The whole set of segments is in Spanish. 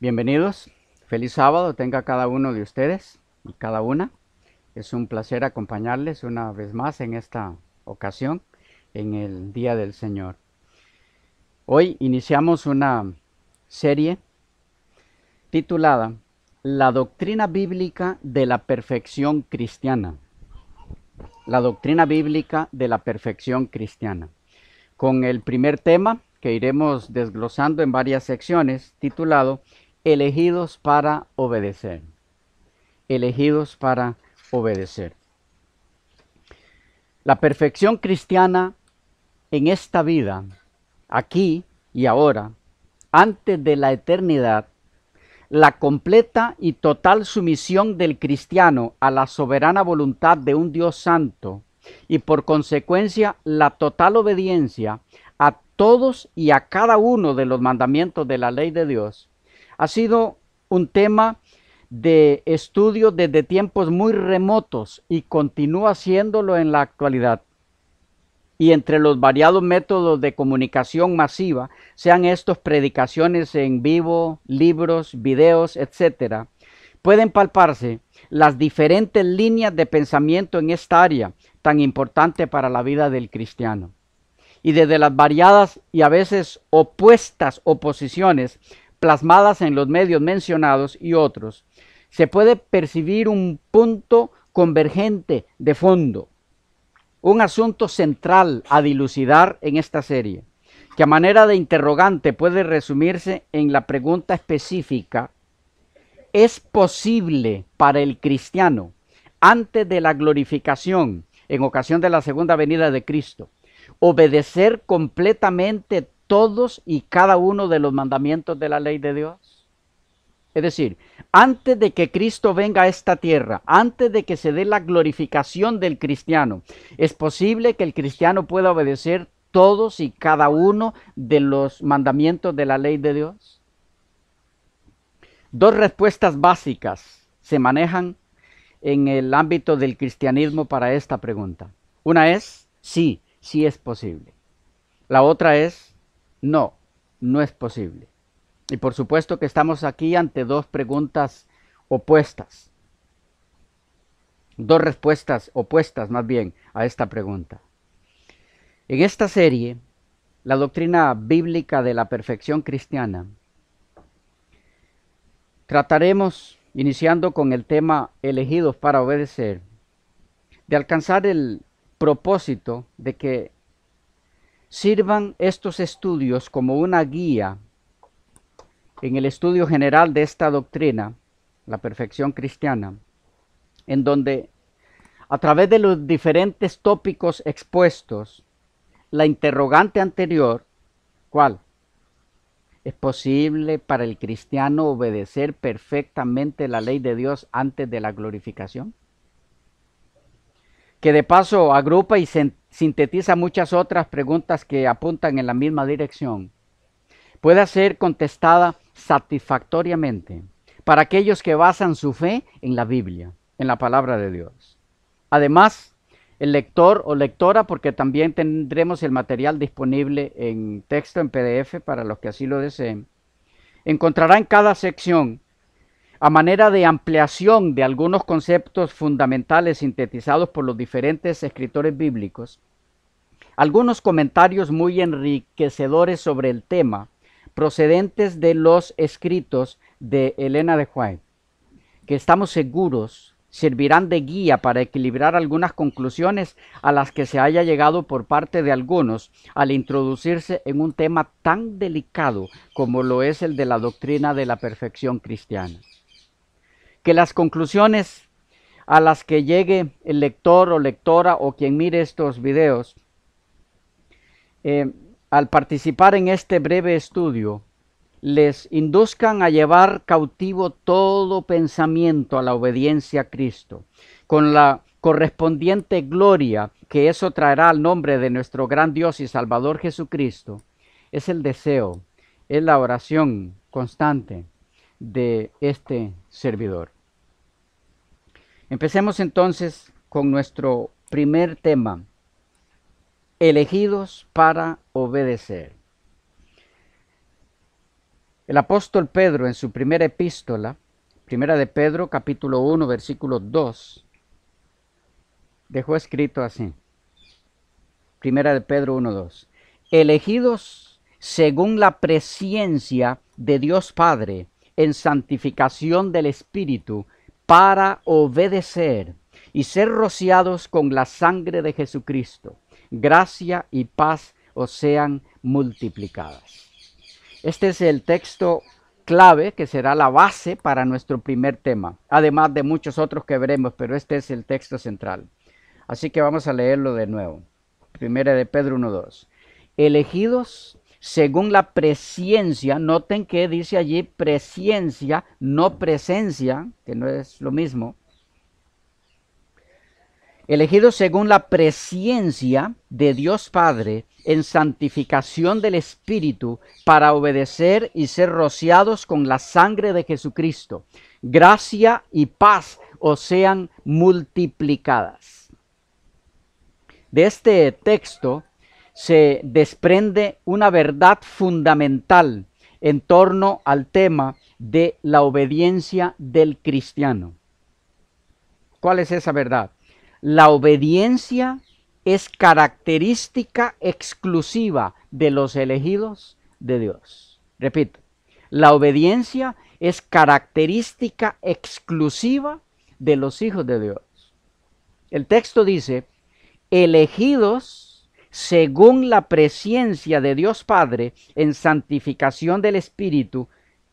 Bienvenidos, feliz sábado tenga cada uno de ustedes y cada una. Es un placer acompañarles una vez más en esta ocasión, en el Día del Señor. Hoy iniciamos una serie titulada La doctrina bíblica de la perfección cristiana. La doctrina bíblica de la perfección cristiana. Con el primer tema que iremos desglosando en varias secciones titulado elegidos para obedecer. Elegidos para obedecer. La perfección cristiana en esta vida, aquí y ahora, antes de la eternidad, la completa y total sumisión del cristiano a la soberana voluntad de un Dios santo y por consecuencia la total obediencia a todos y a cada uno de los mandamientos de la ley de Dios ha sido un tema de estudio desde tiempos muy remotos y continúa haciéndolo en la actualidad. Y entre los variados métodos de comunicación masiva, sean estos predicaciones en vivo, libros, videos, etc., pueden palparse las diferentes líneas de pensamiento en esta área tan importante para la vida del cristiano. Y desde las variadas y a veces opuestas oposiciones plasmadas en los medios mencionados y otros, se puede percibir un punto convergente de fondo, un asunto central a dilucidar en esta serie, que a manera de interrogante puede resumirse en la pregunta específica, ¿es posible para el cristiano, antes de la glorificación, en ocasión de la segunda venida de Cristo, obedecer completamente todos y cada uno de los mandamientos de la ley de Dios? Es decir, antes de que Cristo venga a esta tierra, antes de que se dé la glorificación del cristiano, es posible que el cristiano pueda obedecer todos y cada uno de los mandamientos de la ley de Dios. Dos respuestas básicas se manejan en el ámbito del cristianismo para esta pregunta. Una es, sí, sí es posible. La otra es, no, no es posible. Y por supuesto que estamos aquí ante dos preguntas opuestas, dos respuestas opuestas más bien a esta pregunta. En esta serie, la doctrina bíblica de la perfección cristiana, trataremos, iniciando con el tema elegidos para obedecer, de alcanzar el propósito de que Sirvan estos estudios como una guía en el estudio general de esta doctrina, la perfección cristiana, en donde a través de los diferentes tópicos expuestos, la interrogante anterior, ¿cuál? ¿Es posible para el cristiano obedecer perfectamente la ley de Dios antes de la glorificación? que de paso agrupa y sintetiza muchas otras preguntas que apuntan en la misma dirección, puede ser contestada satisfactoriamente para aquellos que basan su fe en la Biblia, en la palabra de Dios. Además, el lector o lectora, porque también tendremos el material disponible en texto, en PDF, para los que así lo deseen, encontrará en cada sección a manera de ampliación de algunos conceptos fundamentales sintetizados por los diferentes escritores bíblicos, algunos comentarios muy enriquecedores sobre el tema procedentes de los escritos de Elena de Juárez, que estamos seguros servirán de guía para equilibrar algunas conclusiones a las que se haya llegado por parte de algunos al introducirse en un tema tan delicado como lo es el de la doctrina de la perfección cristiana que las conclusiones a las que llegue el lector o lectora o quien mire estos videos, eh, al participar en este breve estudio, les induzcan a llevar cautivo todo pensamiento a la obediencia a Cristo, con la correspondiente gloria que eso traerá al nombre de nuestro gran Dios y Salvador Jesucristo, es el deseo, es la oración constante de este servidor. Empecemos entonces con nuestro primer tema, elegidos para obedecer. El apóstol Pedro en su primera epístola, primera de Pedro capítulo 1 versículo 2, dejó escrito así. Primera de Pedro 1, 2. Elegidos según la presencia de Dios Padre en santificación del Espíritu para obedecer y ser rociados con la sangre de Jesucristo. Gracia y paz os sean multiplicadas. Este es el texto clave que será la base para nuestro primer tema, además de muchos otros que veremos, pero este es el texto central. Así que vamos a leerlo de nuevo. Primera de Pedro 1.2. Elegidos según la presciencia, noten que dice allí presciencia, no presencia, que no es lo mismo. Elegidos según la presciencia de Dios Padre en santificación del Espíritu para obedecer y ser rociados con la sangre de Jesucristo. Gracia y paz os sean multiplicadas. De este texto se desprende una verdad fundamental en torno al tema de la obediencia del cristiano. ¿Cuál es esa verdad? La obediencia es característica exclusiva de los elegidos de Dios. Repito, la obediencia es característica exclusiva de los hijos de Dios. El texto dice, elegidos según la presencia de Dios Padre en santificación del Espíritu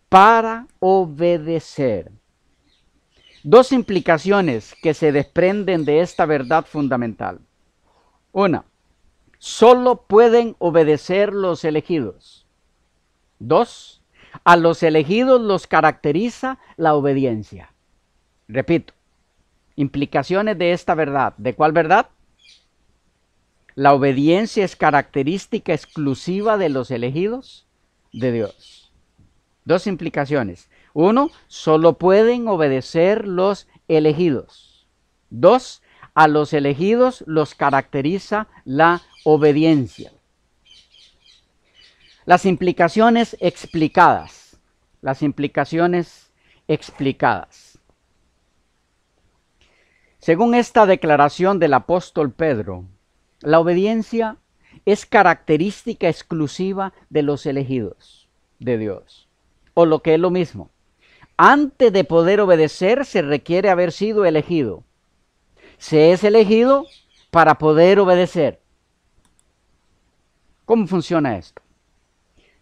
para obedecer. Dos implicaciones que se desprenden de esta verdad fundamental. Una, solo pueden obedecer los elegidos. Dos, a los elegidos los caracteriza la obediencia. Repito, implicaciones de esta verdad. ¿De cuál verdad? ¿La obediencia es característica exclusiva de los elegidos de Dios? Dos implicaciones. Uno, solo pueden obedecer los elegidos. Dos, a los elegidos los caracteriza la obediencia. Las implicaciones explicadas. Las implicaciones explicadas. Según esta declaración del apóstol Pedro, la obediencia es característica exclusiva de los elegidos de Dios, o lo que es lo mismo. Antes de poder obedecer se requiere haber sido elegido. Se es elegido para poder obedecer. ¿Cómo funciona esto?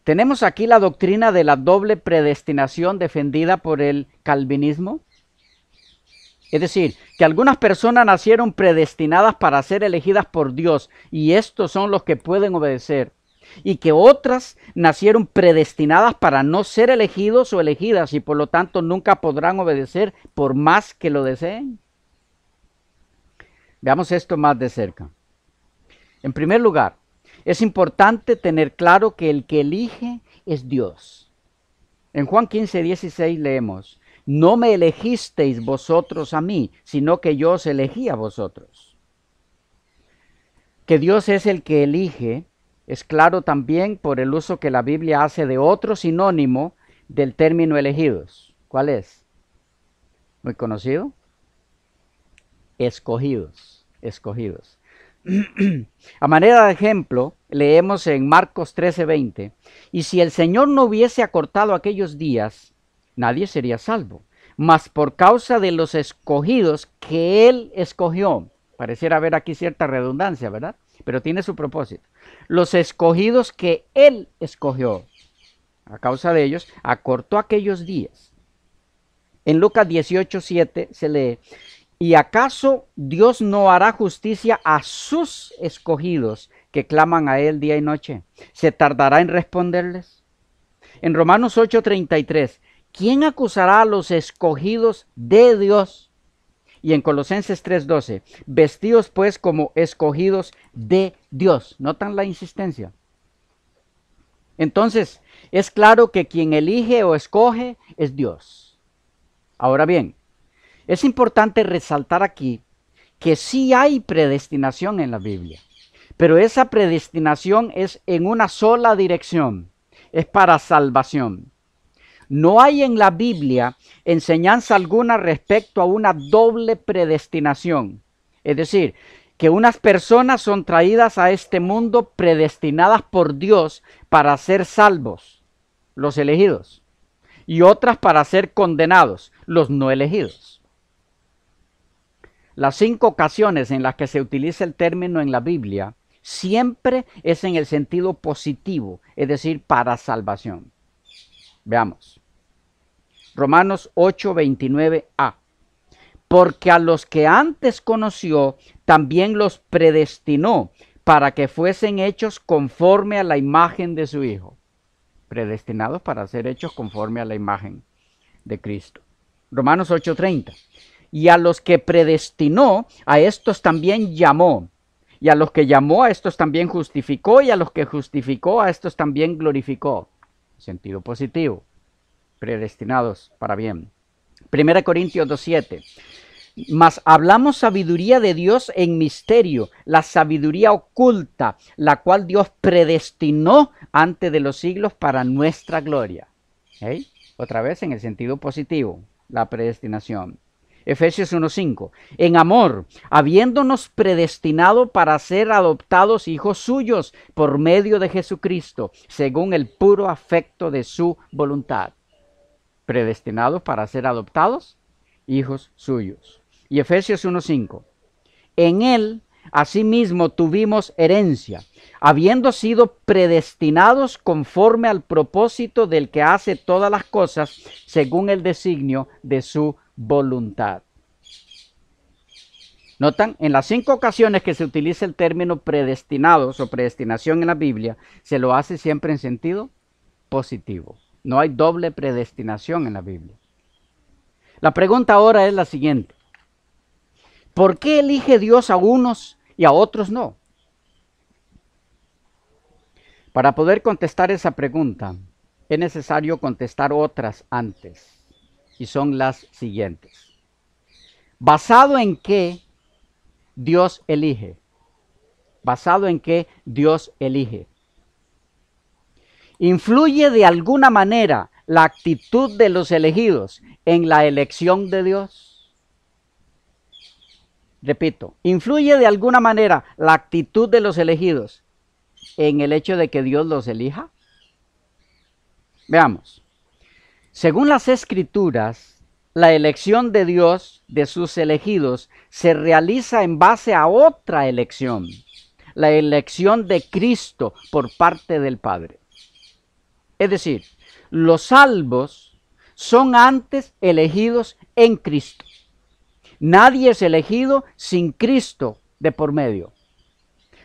Tenemos aquí la doctrina de la doble predestinación defendida por el calvinismo es decir, que algunas personas nacieron predestinadas para ser elegidas por Dios y estos son los que pueden obedecer. Y que otras nacieron predestinadas para no ser elegidos o elegidas y por lo tanto nunca podrán obedecer por más que lo deseen. Veamos esto más de cerca. En primer lugar, es importante tener claro que el que elige es Dios. En Juan 15, 16 leemos, no me elegisteis vosotros a mí, sino que yo os elegí a vosotros. Que Dios es el que elige es claro también por el uso que la Biblia hace de otro sinónimo del término elegidos. ¿Cuál es? Muy conocido. Escogidos, escogidos. A manera de ejemplo, leemos en Marcos 13:20, y si el Señor no hubiese acortado aquellos días, nadie sería salvo. Mas por causa de los escogidos que Él escogió, pareciera haber aquí cierta redundancia, ¿verdad? Pero tiene su propósito. Los escogidos que Él escogió, a causa de ellos, acortó aquellos días. En Lucas 18, 7 se lee, ¿y acaso Dios no hará justicia a sus escogidos que claman a Él día y noche? ¿Se tardará en responderles? En Romanos 8, 33, ¿quién acusará a los escogidos de Dios? Y en Colosenses 3:12, vestidos pues como escogidos de Dios. ¿Notan la insistencia? Entonces, es claro que quien elige o escoge es Dios. Ahora bien, es importante resaltar aquí que sí hay predestinación en la Biblia, pero esa predestinación es en una sola dirección, es para salvación. No hay en la Biblia enseñanza alguna respecto a una doble predestinación. Es decir, que unas personas son traídas a este mundo predestinadas por Dios para ser salvos, los elegidos, y otras para ser condenados, los no elegidos. Las cinco ocasiones en las que se utiliza el término en la Biblia siempre es en el sentido positivo, es decir, para salvación. Veamos. Romanos 829 a Porque a los que antes conoció, también los predestinó para que fuesen hechos conforme a la imagen de su Hijo. Predestinados para ser hechos conforme a la imagen de Cristo. Romanos 8:30. Y a los que predestinó, a estos también llamó. Y a los que llamó, a estos también justificó. Y a los que justificó, a estos también glorificó. Sentido positivo predestinados para bien. 1 Corintios 2.7. Mas hablamos sabiduría de Dios en misterio, la sabiduría oculta, la cual Dios predestinó antes de los siglos para nuestra gloria. Otra vez en el sentido positivo, la predestinación. Efesios 1.5. En amor, habiéndonos predestinado para ser adoptados hijos suyos por medio de Jesucristo, según el puro afecto de su voluntad predestinados para ser adoptados hijos suyos. Y Efesios 1.5. En él, asimismo, tuvimos herencia, habiendo sido predestinados conforme al propósito del que hace todas las cosas según el designio de su voluntad. Notan, en las cinco ocasiones que se utiliza el término predestinados o predestinación en la Biblia, se lo hace siempre en sentido positivo. No hay doble predestinación en la Biblia. La pregunta ahora es la siguiente. ¿Por qué elige Dios a unos y a otros no? Para poder contestar esa pregunta, es necesario contestar otras antes, y son las siguientes. ¿Basado en qué Dios elige? ¿Basado en qué Dios elige? ¿Influye de alguna manera la actitud de los elegidos en la elección de Dios? Repito, ¿influye de alguna manera la actitud de los elegidos en el hecho de que Dios los elija? Veamos. Según las escrituras, la elección de Dios de sus elegidos se realiza en base a otra elección, la elección de Cristo por parte del Padre. Es decir, los salvos son antes elegidos en Cristo. Nadie es elegido sin Cristo de por medio.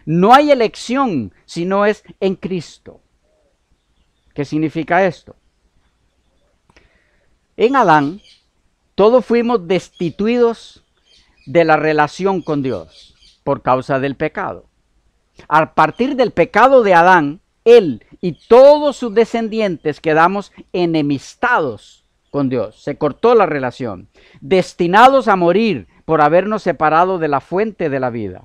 No hay elección si no es en Cristo. ¿Qué significa esto? En Adán, todos fuimos destituidos de la relación con Dios por causa del pecado. A partir del pecado de Adán, él y todos sus descendientes quedamos enemistados con Dios. Se cortó la relación, destinados a morir por habernos separado de la fuente de la vida,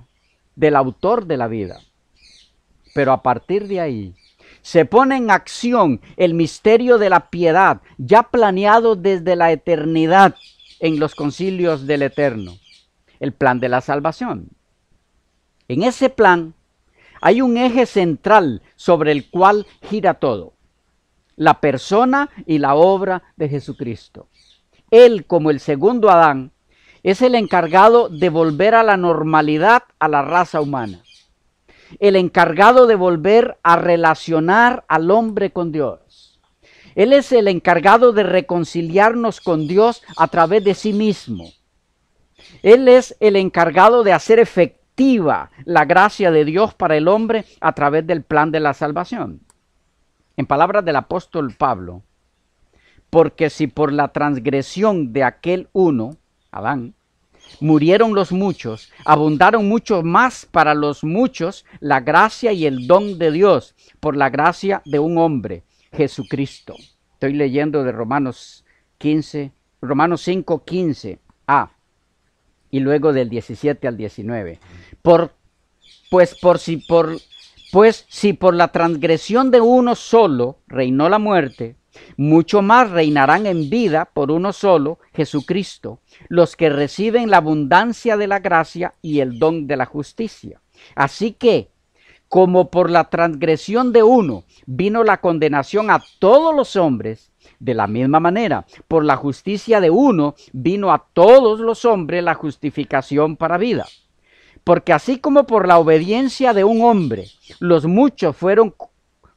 del autor de la vida. Pero a partir de ahí, se pone en acción el misterio de la piedad, ya planeado desde la eternidad en los concilios del eterno, el plan de la salvación. En ese plan, hay un eje central sobre el cual gira todo, la persona y la obra de Jesucristo. Él, como el segundo Adán, es el encargado de volver a la normalidad a la raza humana, el encargado de volver a relacionar al hombre con Dios. Él es el encargado de reconciliarnos con Dios a través de sí mismo. Él es el encargado de hacer efecto activa la gracia de Dios para el hombre a través del plan de la salvación. En palabras del apóstol Pablo, porque si por la transgresión de aquel uno, Adán, murieron los muchos, abundaron mucho más para los muchos la gracia y el don de Dios por la gracia de un hombre, Jesucristo. Estoy leyendo de Romanos 15, Romanos 5, 15 y luego del 17 al 19. Por, pues, por si por, pues si por la transgresión de uno solo reinó la muerte, mucho más reinarán en vida por uno solo, Jesucristo, los que reciben la abundancia de la gracia y el don de la justicia. Así que, como por la transgresión de uno vino la condenación a todos los hombres, de la misma manera, por la justicia de uno vino a todos los hombres la justificación para vida. Porque así como por la obediencia de un hombre los muchos fueron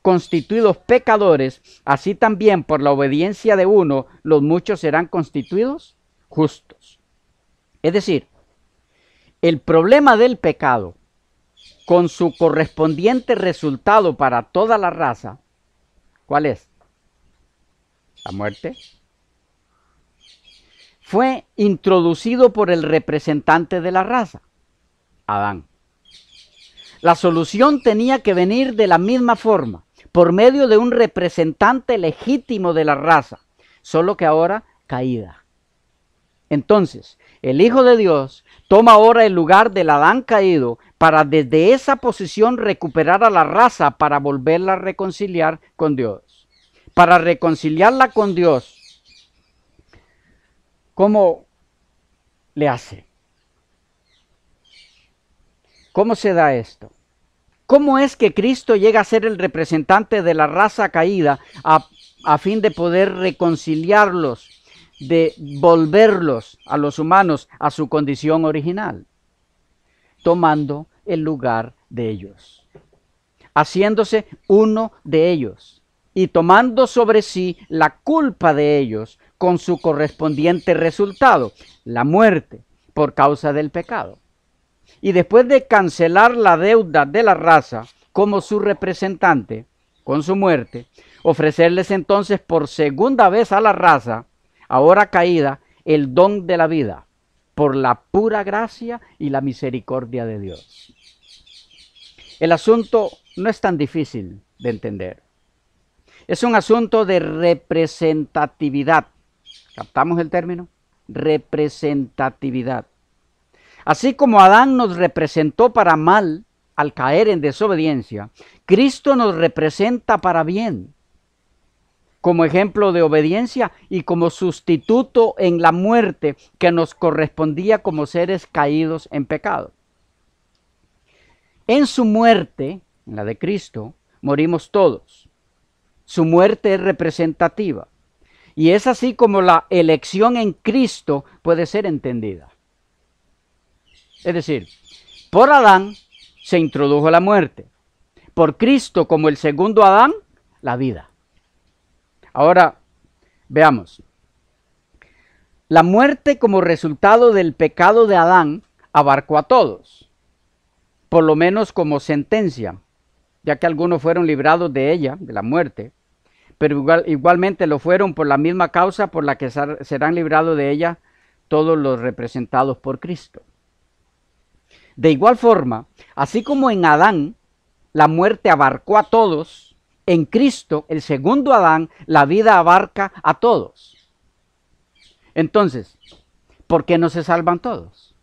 constituidos pecadores, así también por la obediencia de uno los muchos serán constituidos justos. Es decir, el problema del pecado, con su correspondiente resultado para toda la raza, ¿cuál es? la muerte, fue introducido por el representante de la raza, Adán. La solución tenía que venir de la misma forma, por medio de un representante legítimo de la raza, solo que ahora caída. Entonces, el Hijo de Dios toma ahora el lugar del Adán caído para desde esa posición recuperar a la raza para volverla a reconciliar con Dios para reconciliarla con Dios, ¿cómo le hace? ¿Cómo se da esto? ¿Cómo es que Cristo llega a ser el representante de la raza caída a, fin de poder reconciliarlos, de volverlos a los humanos a su condición original? Tomando el lugar de ellos, haciéndose uno de ellos y tomando sobre sí la culpa de ellos con su correspondiente resultado, la muerte por causa del pecado. Y después de cancelar la deuda de la raza como su representante con su muerte, ofrecerles entonces por segunda vez a la raza, ahora caída, el don de la vida por la pura gracia y la misericordia de Dios. El asunto no es tan difícil de entender. Es un asunto de representatividad. ¿Captamos el término? Representatividad. Así como Adán nos representó para mal al caer en desobediencia, Cristo nos representa para bien, como ejemplo de obediencia y como sustituto en la muerte que nos correspondía como seres caídos en pecado. En su muerte, en la de Cristo, morimos todos su muerte es representativa. Y es así como la elección en Cristo puede ser entendida. Es decir, por Adán se introdujo la muerte. Por Cristo como el segundo Adán, la vida. Ahora, veamos. La muerte como resultado del pecado de Adán abarcó a todos, por lo menos como sentencia ya que algunos fueron librados de ella, de la muerte, pero igualmente lo fueron por la misma causa por la que serán librados de ella todos los representados por Cristo. De igual forma, así como en Adán la muerte abarcó a todos, en Cristo, el segundo Adán, la vida abarca a todos. Entonces, ¿por qué no se salvan todos?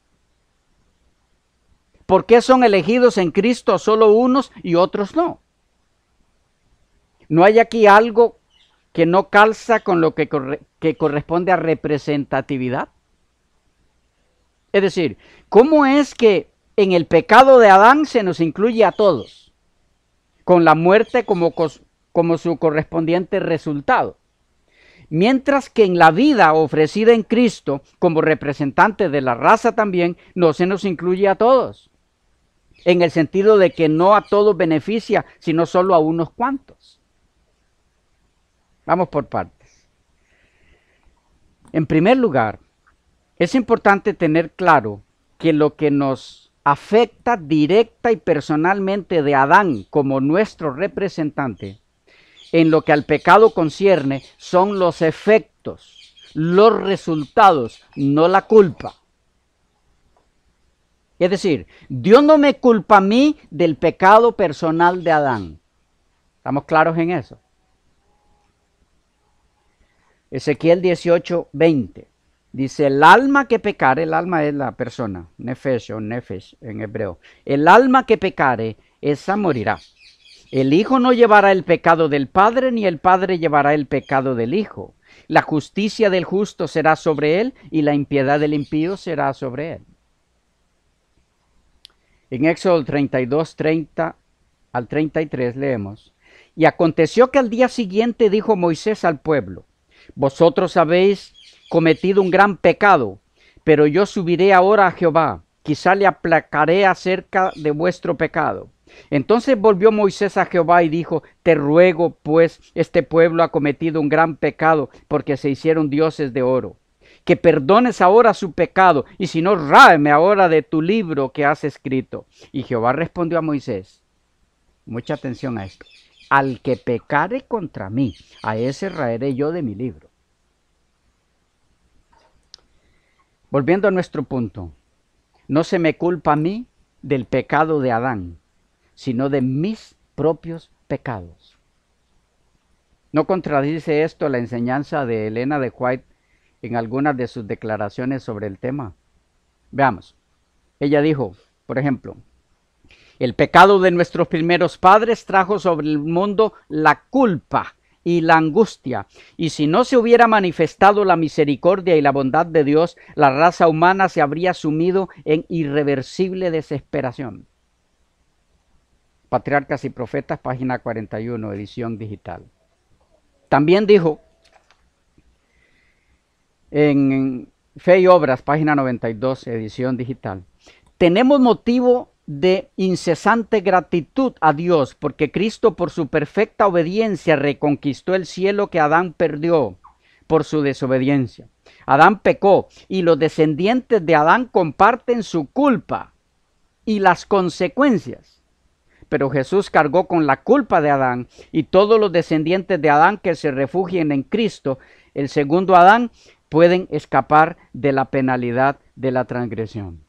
¿Por qué son elegidos en Cristo solo unos y otros no? ¿No hay aquí algo que no calza con lo que, corresponde a representatividad? Es decir, ¿cómo es que en el pecado de Adán se nos incluye a todos, con la muerte como su correspondiente resultado? mientras que en la vida ofrecida en Cristo como representante de la raza también no se nos incluye a todos en el sentido de que no a todos beneficia, sino solo a unos cuantos. Vamos por partes. En primer lugar, es importante tener claro que lo que nos afecta directa y personalmente de Adán como nuestro representante, en lo que al pecado concierne, son los efectos, los resultados, no la culpa. Es decir, Dios no me culpa a mí del pecado personal de Adán. ¿Estamos claros en eso? Ezequiel 18, 20. Dice, el alma que pecare, el alma es la persona, nefesh o nefesh en hebreo. El alma que pecare, esa morirá. El hijo no llevará el pecado del padre, ni el padre llevará el pecado del hijo. La justicia del justo será sobre él, y la impiedad del impío será sobre él. En Éxodo 32, 30 al 33 leemos, y aconteció que al día siguiente dijo Moisés al pueblo, vosotros habéis cometido un gran pecado, pero yo subiré ahora a Jehová, quizá le aplacaré acerca de vuestro pecado. Entonces volvió Moisés a Jehová y dijo, Te ruego, pues, este pueblo ha cometido un gran pecado, porque se hicieron dioses de oro que perdones ahora su pecado, y si no, ráeme ahora de tu libro que has escrito. Y Jehová respondió a Moisés, mucha atención a esto, al que pecare contra mí, a ese raeré yo de mi libro. Volviendo a nuestro punto, no se me culpa a mí del pecado de Adán, sino de mis propios pecados. ¿No contradice esto la enseñanza de Elena de White en algunas de sus declaraciones sobre el tema. Veamos. Ella dijo, por ejemplo, el pecado de nuestros primeros padres trajo sobre el mundo la culpa y la angustia, y si no se hubiera manifestado la misericordia y la bondad de Dios, la raza humana se habría sumido en irreversible desesperación. Patriarcas y Profetas, página 41, edición digital. También dijo en Fe y Obras, página 92, edición digital. Tenemos motivo de incesante gratitud a Dios, porque Cristo por su perfecta obediencia reconquistó el cielo que Adán perdió por su desobediencia. Adán pecó y los descendientes de Adán comparten su culpa y las consecuencias. Pero Jesús cargó con la culpa de Adán y todos los descendientes de Adán que se refugien en Cristo, el segundo Adán, pueden escapar de la penalidad de la transgresión.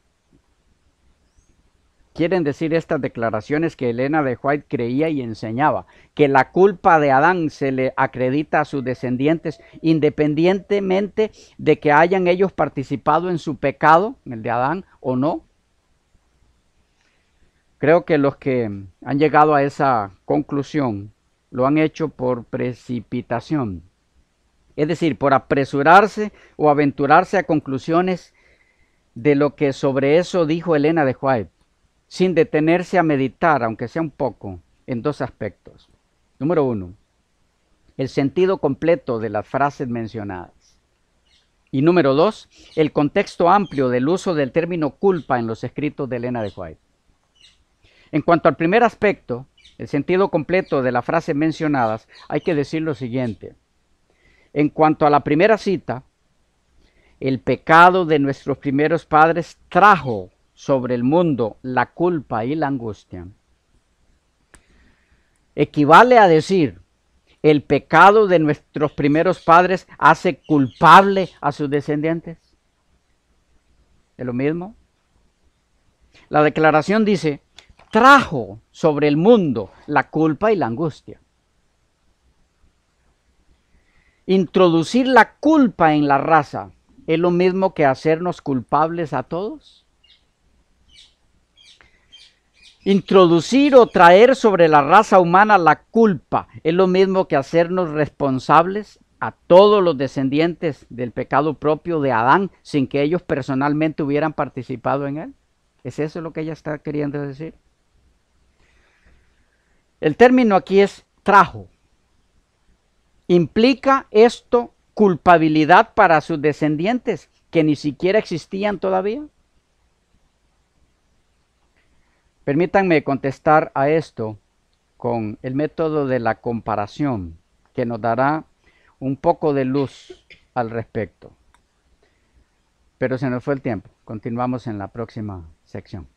Quieren decir estas declaraciones que Elena de White creía y enseñaba, que la culpa de Adán se le acredita a sus descendientes independientemente de que hayan ellos participado en su pecado, el de Adán, o no. Creo que los que han llegado a esa conclusión lo han hecho por precipitación, es decir, por apresurarse o aventurarse a conclusiones de lo que sobre eso dijo Elena de White, sin detenerse a meditar, aunque sea un poco, en dos aspectos. Número uno, el sentido completo de las frases mencionadas. Y número dos, el contexto amplio del uso del término culpa en los escritos de Elena de White. En cuanto al primer aspecto, el sentido completo de las frases mencionadas, hay que decir lo siguiente. En cuanto a la primera cita, el pecado de nuestros primeros padres trajo sobre el mundo la culpa y la angustia. Equivale a decir, el pecado de nuestros primeros padres hace culpable a sus descendientes. Es lo mismo. La declaración dice, trajo sobre el mundo la culpa y la angustia. Introducir la culpa en la raza es lo mismo que hacernos culpables a todos. Introducir o traer sobre la raza humana la culpa es lo mismo que hacernos responsables a todos los descendientes del pecado propio de Adán sin que ellos personalmente hubieran participado en él. ¿Es eso lo que ella está queriendo decir? El término aquí es trajo. Implica esto culpabilidad para sus descendientes, que ni siquiera existían todavía. Permítanme contestar a esto con el método de la comparación, que nos dará un poco de luz al respecto. Pero se nos fue el tiempo. Continuamos en la próxima sección.